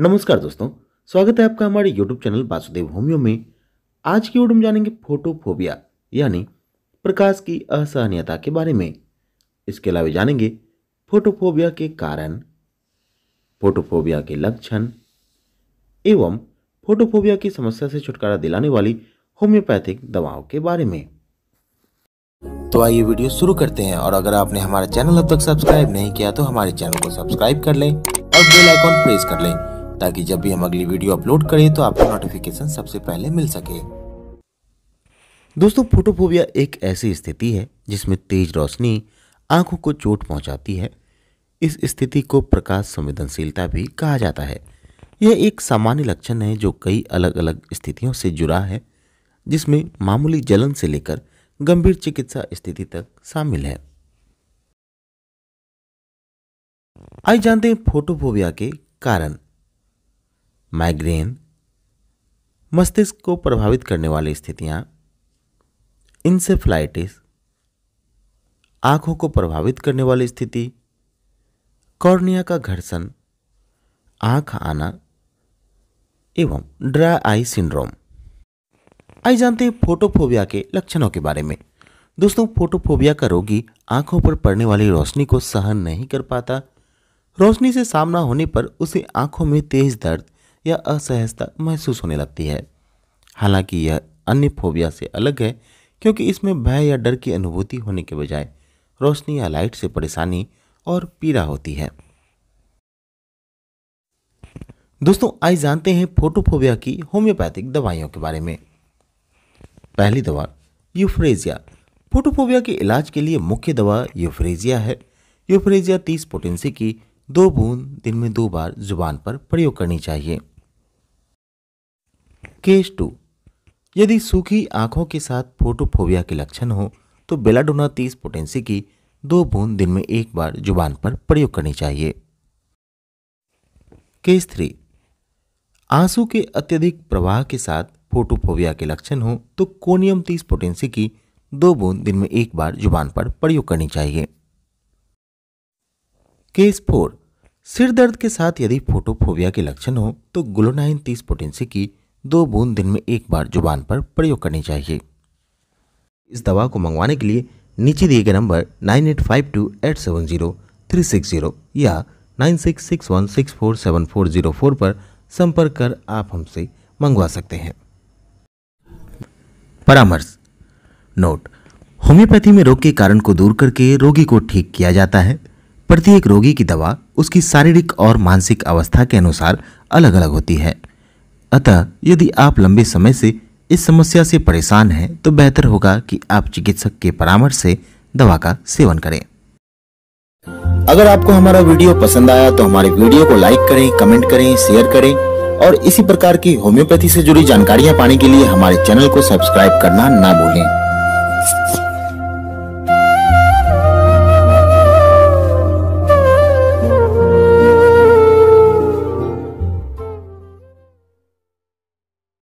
नमस्कार दोस्तों स्वागत है आपका हमारे यूट्यूब चैनल वासुदेव होमियो में आज की वीडियो में जानेंगे फोटोफोबिया यानी प्रकाश की असहनीयता के बारे में इसके अलावा जानेंगे फोटोफोबिया के कारण फोटोफोबिया के लक्षण एवं फोटोफोबिया की समस्या से छुटकारा दिलाने वाली होम्योपैथिक दवाओं के बारे में तो आइए वीडियो शुरू करते हैं और अगर आपने हमारे चैनल अब तक सब्सक्राइब नहीं किया तो हमारे चैनल को सब्सक्राइब कर लें और बेल आइकॉन प्रेस कर लें ताकि जब भी हम अगली वीडियो अपलोड करें तो आपको नोटिफिकेशन सबसे पहले मिल सके दोस्तों फोटोफोबिया एक ऐसी स्थिति है जिसमें तेज रोशनी आंखों को चोट पहुंचाती है इस स्थिति को प्रकाश संवेदनशीलता भी कहा जाता है यह एक सामान्य लक्षण है जो कई अलग अलग स्थितियों से जुड़ा है जिसमें मामूली जलन से लेकर गंभीर चिकित्सा स्थिति तक शामिल है आइए जानते हैं फोटोफोबिया के कारण माइग्रेन मस्तिष्क को प्रभावित करने वाली स्थितियां इंसेफ्लाइटिस आंखों को प्रभावित करने वाली स्थिति कॉर्निया का घर्षण आंख आना एवं ड्राई आई सिंड्रोम आई जानते हैं फोटोफोबिया के लक्षणों के बारे में दोस्तों फोटोफोबिया का रोगी आंखों पर पड़ने वाली रोशनी को सहन नहीं कर पाता रोशनी से सामना होने पर उसे आंखों में तेज दर्द या असहजता महसूस होने लगती है हालांकि यह अन्य फोबिया से अलग है क्योंकि इसमें भय या डर की अनुभूति होने के बजाय रोशनी या लाइट से परेशानी और पीड़ा होती है दोस्तों आइए जानते हैं फोटोफोबिया की होम्योपैथिक दवाइयों के बारे में पहली दवा यूफ्रेजिया फोटोफोबिया के इलाज के लिए मुख्य दवा यूफ्रेजिया है यूफ्रेजिया तीस पोटेंसी की दो बूंद दिन में दो बार जुबान पर प्रयोग करनी चाहिए केस टू यदि सूखी आंखों के साथ फोटोफोबिया के लक्षण हो तो बेलाडोना तीस पोटेंसी की दो बूंद दिन में एक बार जुबान पर प्रयोग करनी चाहिए केस थ्री आंसू के अत्यधिक प्रवाह के साथ फोटोफोबिया के लक्षण हो तो कोनियम तीस पोटेंसी की दो बूंद दिन में एक बार जुबान पर प्रयोग करनी चाहिए केस फोर सिर दर्द के साथ यदि फोटोफोबिया के लक्षण हो तो ग्लोनाइन तीस पोटेंसी की दो बूंद दिन में एक बार जुबान पर प्रयोग करनी चाहिए इस दवा को मंगवाने के लिए नीचे दिए गए number nine eight five two eight seven zero three six zero या nine six six one six four seven four zero four पर संपर्क कर आप हमसे मंगवा सकते हैं परामर्श नोट होम्योपैथी में रोग के कारण को दूर करके रोगी को ठीक किया जाता है प्रत्येक रोगी की दवा उसकी शारीरिक और मानसिक अवस्था के अनुसार अलग अलग होती है अतः यदि आप लंबे समय से इस समस्या से परेशान हैं तो बेहतर होगा कि आप चिकित्सक के परामर्श से दवा का सेवन करें अगर आपको हमारा वीडियो पसंद आया तो हमारे वीडियो को लाइक करें कमेंट करें शेयर करें और इसी प्रकार की होम्योपैथी से जुड़ी जानकारियां पाने के लिए हमारे चैनल को सब्सक्राइब करना ना भूलें